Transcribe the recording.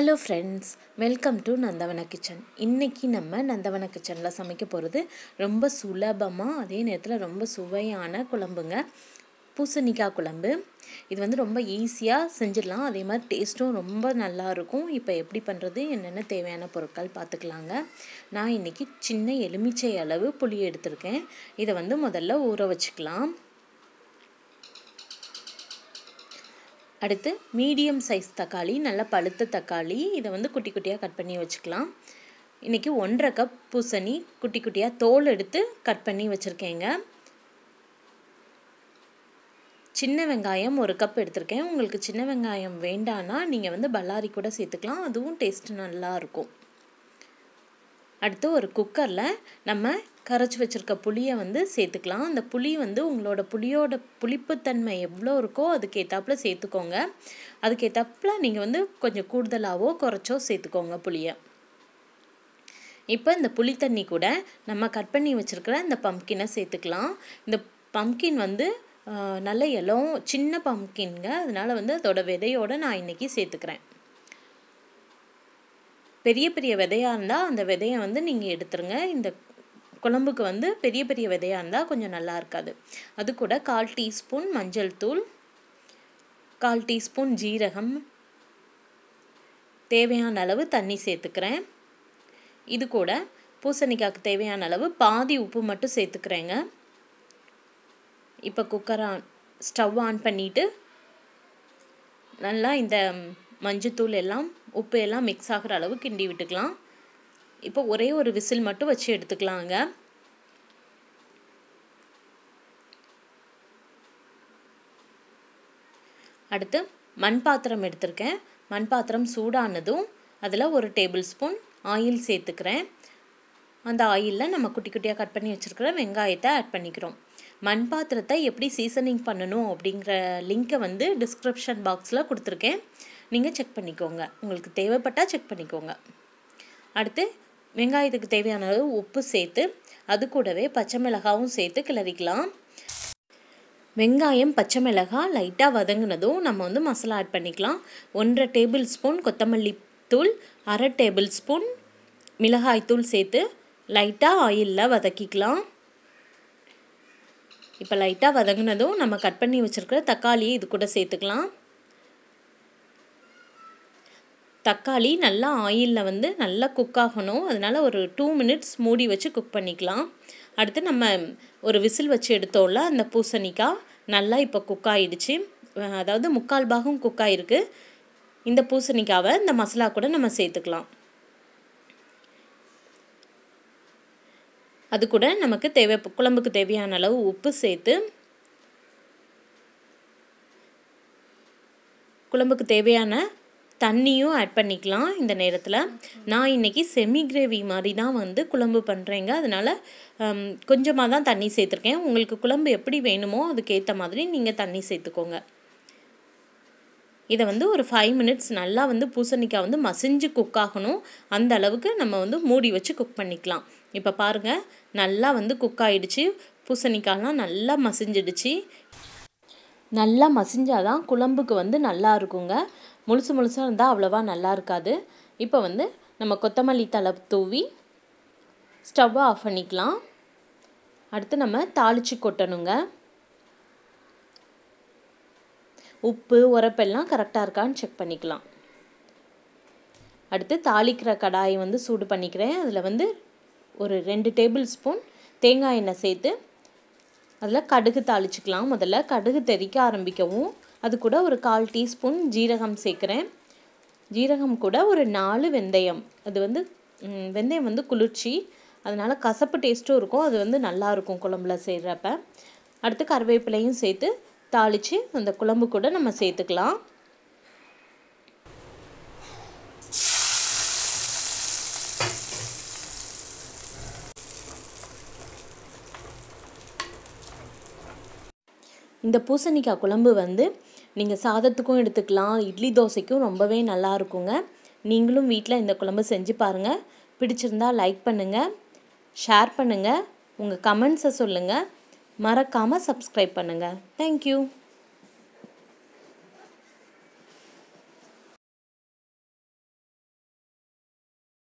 hello friends welcome to Nandavana kitchen இன்றைக்கி நம்ம நந்தவன கிச்சனில் சமைக்க போகிறது ரொம்ப சுலபமாக அதே நேரத்தில் ரொம்ப சுவையான குழம்புங்க பூசணிக்காய் குழம்பு இது வந்து ரொம்ப ஈஸியாக செஞ்சிடலாம் அதே மாதிரி டேஸ்ட்டும் ரொம்ப நல்லாயிருக்கும் இப்போ எப்படி பண்ணுறது என்னென்ன தேவையான பொருட்கள் பார்த்துக்கலாங்க நான் இன்றைக்கி சின்ன எலுமிச்சை அளவு புளி எடுத்திருக்கேன் இதை வந்து முதல்ல ஊற வச்சுக்கலாம் அடுத்து மீடியம் சைஸ் தக்காளி நல்லா பழுத்த தக்காளி இதை வந்து குட்டி குட்டியாக கட் பண்ணி வச்சுக்கலாம் இன்றைக்கி ஒன்றரை கப் பூசணி குட்டி குட்டியாக தோல் எடுத்து கட் பண்ணி வச்சுருக்கேங்க சின்ன வெங்காயம் ஒரு கப் எடுத்திருக்கேன் உங்களுக்கு சின்ன வெங்காயம் வேண்டானா நீங்கள் வந்து பல்லாரி கூட சேர்த்துக்கலாம் அதுவும் டேஸ்ட் நல்லாயிருக்கும் அடுத்து ஒரு குக்கரில் நம்ம கரைச்சி வச்சுருக்க புளியை வந்து சேர்த்துக்கலாம் அந்த புளி வந்து உங்களோட புளியோட புளிப்புத்தன்மை எவ்வளோ இருக்கோ அதுக்கேற்றாப்புல சேர்த்துக்கோங்க அதுக்கேற்றாப்புல நீங்கள் வந்து கொஞ்சம் கூடுதலாகவோ குறைச்சோ சேர்த்துக்கோங்க புளியை இப்போ இந்த புளி தண்ணி கூட நம்ம கட் பண்ணி வச்சுருக்கிற இந்த பம்கினை சேர்த்துக்கலாம் இந்த பம்கின் வந்து நல்ல இலம் சின்ன பம்கின்ங்க அதனால் வந்து அதோட விதையோடு நான் இன்றைக்கி சேர்த்துக்கிறேன் பெரிய பெரிய விதையாக இருந்தால் அந்த விதையை வந்து நீங்கள் எடுத்துருங்க இந்த குழம்புக்கு வந்து பெரிய பெரிய விதையாக இருந்தால் கொஞ்சம் நல்லா இருக்காது அது கூட கால் டீஸ்பூன் மஞ்சள் தூள் கால் டீஸ்பூன் ஜீரகம் தேவையான அளவு தண்ணி சேர்த்துக்கிறேன் இது கூட பூசணிக்காய்க்கு தேவையான அளவு பாதி உப்பு மட்டும் சேர்த்துக்கிறேங்க இப்போ குக்கர் ஆன் ஸ்டவ் ஆன் பண்ணிவிட்டு நல்லா இந்த மஞ்சள் தூள் எல்லாம் உப்பு எல்லாம் மிக்ஸ் ஆகிற அளவு கிண்டி விட்டுக்கலாம் இப்போ ஒரே ஒரு விசில் மட்டும் வச்சு எடுத்துக்கலாங்க அடுத்து மண் பாத்திரம் எடுத்திருக்கேன் மண் பாத்திரம் சூடானதும் அதில் ஒரு டேபிள் ஸ்பூன் ஆயில் சேர்த்துக்கிறேன் அந்த ஆயிலில் நம்ம குட்டி குட்டியாக கட் பண்ணி வச்சுருக்கிற வெங்காயத்தை ஆட் பண்ணிக்கிறோம் மண் பாத்திரத்தை எப்படி சீசனிங் பண்ணணும் அப்படிங்கிற லிங்க்கை வந்து டிஸ்கிரிப்ஷன் பாக்ஸில் கொடுத்துருக்கேன் நீங்கள் செக் பண்ணிக்கோங்க உங்களுக்கு தேவைப்பட்டால் செக் பண்ணிக்கோங்க அடுத்து வெங்காயத்துக்கு தேவையான அளவு உப்பு சேர்த்து அது கூடவே பச்சை மிளகாவும் சேர்த்து கிளறிக்கலாம் வெங்காயம் பச்சை மிளகாய் லைட்டாக வதங்கினதும் நம்ம வந்து மசாலா ஆட் பண்ணிக்கலாம் ஒன்றரை டேபிள் ஸ்பூன் கொத்தமல்லி தூள் அரை டேபிள் ஸ்பூன் மிளகாய்த்தூள் சேர்த்து லைட்டாக ஆயிலில் வதக்கிக்கலாம் இப்போ லைட்டாக வதங்கினதும் நம்ம கட் பண்ணி வச்சுருக்கிற தக்காளியை இது கூட சேர்த்துக்கலாம் தக்காளி நல்லா ஆயிலில் வந்து நல்லா குக் ஆகணும் அதனால் ஒரு டூ மினிட்ஸ் மூடி வச்சு குக் பண்ணிக்கலாம் அடுத்து நம்ம ஒரு விசில் வச்சு எடுத்தோம்ல அந்த பூசணிக்காய் நல்லா இப்போ குக் ஆகிடுச்சு அதாவது முக்கால் பாகம் குக் ஆகிருக்கு இந்த பூசணிக்காவை இந்த மசாலா கூட நம்ம சேர்த்துக்கலாம் அது கூட நமக்கு தேவை குழம்புக்கு தேவையான அளவு உப்பு சேர்த்து குழம்புக்கு தேவையான தண்ணியும் ஆட் பண்ணிக்கலாம் இந்த நேரத்தில் நான் இன்றைக்கி செமி கிரேவி மாதிரி தான் வந்து குழம்பு பண்ணுறேங்க அதனால் கொஞ்சமாக தான் தண்ணி சேர்த்துருக்கேன் உங்களுக்கு குழம்பு எப்படி வேணுமோ அதுக்கேற்ற மாதிரி நீங்கள் தண்ணி சேர்த்துக்கோங்க இதை வந்து ஒரு ஃபைவ் மினிட்ஸ் நல்லா வந்து பூசணிக்காய் வந்து மசிஞ்சு குக் ஆகணும் அந்த அளவுக்கு நம்ம வந்து மூடி வச்சு குக் பண்ணிக்கலாம் இப்போ பாருங்கள் நல்லா வந்து குக் ஆகிடுச்சு பூசணிக்காயெலாம் நல்லா மசிஞ்சிடுச்சு நல்லா மசிஞ்சால் தான் குழம்புக்கு வந்து நல்லா இருக்குங்க முழுசு முழுசாக இருந்தால் அவ்வளோவா நல்லா இருக்காது இப்போ வந்து நம்ம கொத்தமல்லி தலை தூவி ஸ்டவ்வை ஆஃப் பண்ணிக்கலாம் அடுத்து நம்ம தாளித்து கொட்டணுங்க உப்பு உரப்பெல்லாம் கரெக்டாக இருக்கான்னு செக் பண்ணிக்கலாம் அடுத்து தாளிக்கிற கடாயை வந்து சூடு பண்ணிக்கிறேன் அதில் வந்து ஒரு ரெண்டு டேபிள் ஸ்பூன் தேங்காய் எண்ணெய் சேர்த்து அதில் கடுகு தாளிச்சிக்கலாம் முதல்ல கடுகு தெறிக்க ஆரம்பிக்கவும் அது கூட ஒரு கால் டீஸ்பூன் ஜீரகம் சேர்க்குறேன் ஜீரகம் கூட ஒரு நாலு வெந்தயம் அது வந்து வெந்தயம் வந்து குளிர்ச்சி அதனால் கசப்பு டேஸ்ட்டும் இருக்கும் அது வந்து நல்லாயிருக்கும் குழம்புல செய்கிறப்ப அடுத்து கருவேப்பிலையும் சேர்த்து தாளித்து அந்த குழம்பு கூட நம்ம சேர்த்துக்கலாம் இந்த பூசணிக்காய் குழம்பு வந்து நீங்கள் சாதத்துக்கும் எடுத்துக்கலாம் இட்லி தோசைக்கும் ரொம்பவே நல்லா இருக்குங்க நீங்களும் வீட்டில் இந்த குழம்பு செஞ்சு பாருங்கள் பிடிச்சிருந்தால் லைக் பண்ணுங்கள் ஷேர் பண்ணுங்கள் உங்கள் கமெண்ட்ஸை சொல்லுங்கள் மறக்காமல் சப்ஸ்கிரைப் பண்ணுங்கள் தேங்க்யூ